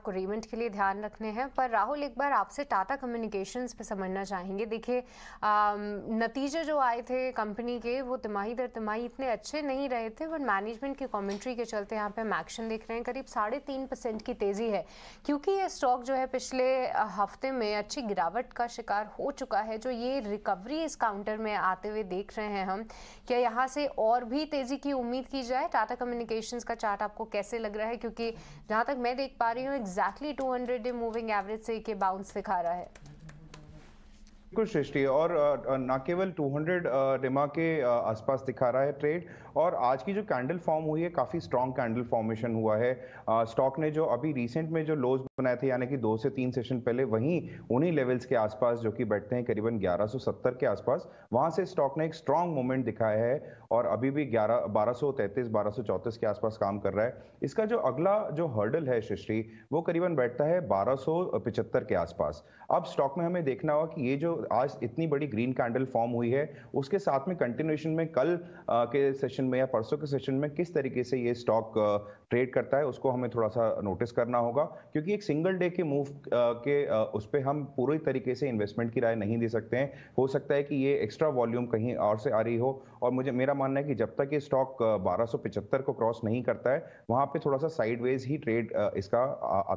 आपको रेमेंट के लिए ध्यान रखने हैं पर राहुल एक बार आपसे टाटा कम्युनिकेशंस पे समझना चाहेंगे देखिए नतीजे जो आए थे कंपनी के वो तिमाही दर तिमाही इतने अच्छे नहीं रहे थे बट मैनेजमेंट की कॉमेंट्री के चलते यहाँ पे हम एक्शन देख रहे हैं करीब साढ़े तीन परसेंट की तेज़ी है क्योंकि ये स्टॉक जो है पिछले हफ्ते में अच्छी गिरावट का शिकार हो चुका है जो ये रिकवरी इस काउंटर में आते हुए देख रहे हैं हम क्या यहाँ से और भी तेज़ी की उम्मीद की जाए टाटा कम्युनिकेशंस का चार्ट आपको कैसे लग रहा है क्योंकि जहाँ तक मैं देख पा रही हूँ exactly hundred day moving average से बाउंस दिखा रहा है बिल्कुल सृष्टि और ना केवल 200 हंड्रेड रिमा के आसपास दिखा रहा है ट्रेड और आज की जो कैंडल फॉर्म हुई है काफ़ी स्ट्रॉन्ग कैंडल फॉर्मेशन हुआ है स्टॉक ने जो अभी रिसेंट में जो लोज बनाए थे यानी कि दो से तीन सेशन पहले वहीं उन्हीं लेवल्स के आसपास जो कि बैठते हैं करीबन 1170 के आसपास वहां से स्टॉक ने एक स्ट्रॉन्ग मूवमेंट दिखाया है और अभी भी 11 1233 1234 के आसपास काम कर रहा है इसका जो अगला जो हर्डल है सृष्टि वो करीबन बैठता है 1275 के आसपास अब स्टॉक में हमें देखना होगा कि ये जो आज इतनी बड़ी ग्रीन कैंडल फॉर्म हुई है उसके साथ में कंटिन्यूएशन में कल के सेशन में या परसों के सेशन में किस तरीके से ये स्टॉक ट्रेड करता है उसको हमें थोड़ा सा नोटिस करना होगा क्योंकि एक सिंगल डे के मूव के उस पर हम पूरी तरीके से इन्वेस्टमेंट की राय नहीं दे सकते हैं हो सकता है कि ये एक्स्ट्रा वॉल्यूम कहीं और से आ रही हो और मुझे मेरा मानना है कि जब तक ये स्टॉक बारह को क्रॉस नहीं करता है वहां पे थोड़ा सा साइडवेज ही ट्रेड इसका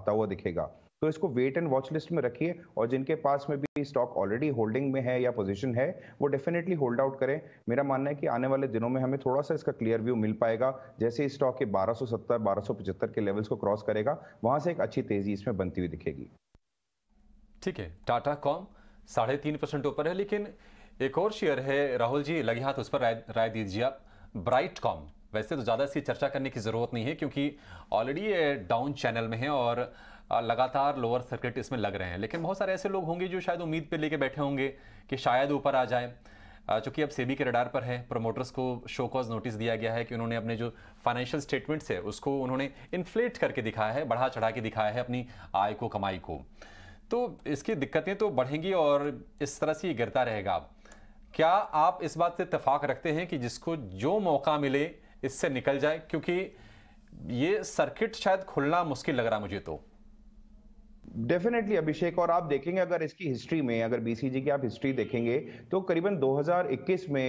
आता हुआ दिखेगा तो इसको वेट एंड वॉच लिस्ट में रखिए और जिनके पास में भी की स्टॉक ऑलरेडी होल्डिंग में है या पोजीशन है वो डेफिनेटली होल्ड आउट करें मेरा मानना है कि आने वाले दिनों में हमें थोड़ा सा इसका क्लियर व्यू मिल पाएगा जैसे इस स्टॉक के बारह सौ के लेवल्स को क्रॉस करेगा वहां से एक अच्छी तेजी इसमें बनती हुई दिखेगी ठीक है टाटा कॉम साढ़े तीन परसेंट ऊपर है लेकिन एक और शेयर है राहुल जी लगे हाथ उस पर राय राय दीजिए आप ब्राइट कॉम वैसे तो ज़्यादा इसकी चर्चा करने की ज़रूरत नहीं है क्योंकि ऑलरेडी ये डाउन चैनल में है और लगातार लोअर सर्किट इसमें लग रहे हैं लेकिन बहुत सारे ऐसे लोग होंगे जो शायद उम्मीद पर लेके बैठे होंगे कि शायद ऊपर आ जाए चूँकि अब सेबी के रडार पर है प्रोमोटर्स को शो कॉज नोटिस दिया गया है कि उन्होंने अपने जो फाइनेंशियल स्टेटमेंट्स है उसको उन्होंने इन्फ्लेट करके दिखाया है बढ़ा चढ़ा के दिखाया है अपनी आय को कमाई को तो इसकी दिक्कतें तो बढ़ेंगी और इस तरह से ये गिरता रहेगा क्या आप इस बात से इतफाक़ रखते हैं कि जिसको जो मौका मिले इससे निकल जाए क्योंकि ये सर्किट शायद खुलना मुश्किल लग रहा मुझे तो डेफिनेटली अभिषेक और आप देखेंगे अगर इसकी हिस्ट्री में अगर बीसीजी की आप हिस्ट्री देखेंगे तो करीबन 2021 में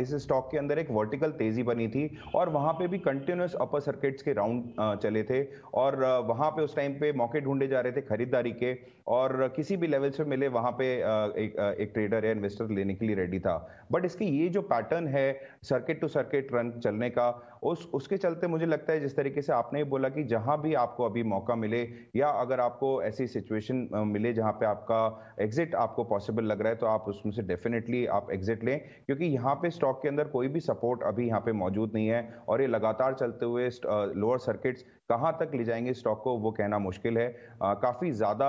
इस स्टॉक के अंदर एक वर्टिकल तेजी बनी थी और वहां पे भी कंटिन्यूस अपर सर्किट्स के राउंड चले थे और वहां पे उस टाइम पे मौके ढूंढे जा रहे थे खरीदारी के और किसी भी लेवल से मिले वहां पे एक, एक ट्रेडर या इन्वेस्टर लेने के लिए रेडी था बट इसके ये जो पैटर्न है सर्किट टू सर्किट रन चलने का उस उसके चलते मुझे लगता है जिस तरीके से आपने बोला कि जहां भी आपको अभी मौका मिले या अगर आपको ऐसी सिचुएशन मिले जहां पे आपका एग्जिट आपको पॉसिबल लग रहा है तो आप उसमें से डेफिनेटली आप एग्जिट लें क्योंकि यहाँ पे स्टॉक के अंदर कोई भी सपोर्ट अभी यहाँ पे मौजूद नहीं है और ये लगातार चलते हुए लोअर सर्किट्स कहाँ तक ले जाएंगे स्टॉक को वो कहना मुश्किल है काफ़ी ज़्यादा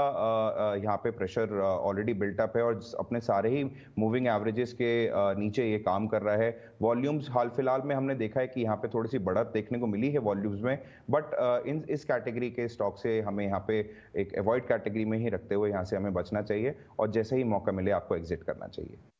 यहाँ पे प्रेशर ऑलरेडी बिल्टअप है और अपने सारे ही मूविंग एवरेजेस के नीचे ये काम कर रहा है वॉल्यूम्स हाल फिलहाल में हमने देखा है कि यहाँ पे थोड़ी सी बढ़त देखने को मिली है वॉल्यूम्स में बट इन इस कैटेगरी के स्टॉक से हमें यहाँ पे एक अवॉइड कैटेगरी में ही रखते हुए यहाँ से हमें बचना चाहिए और जैसे ही मौका मिले आपको एग्जिट करना चाहिए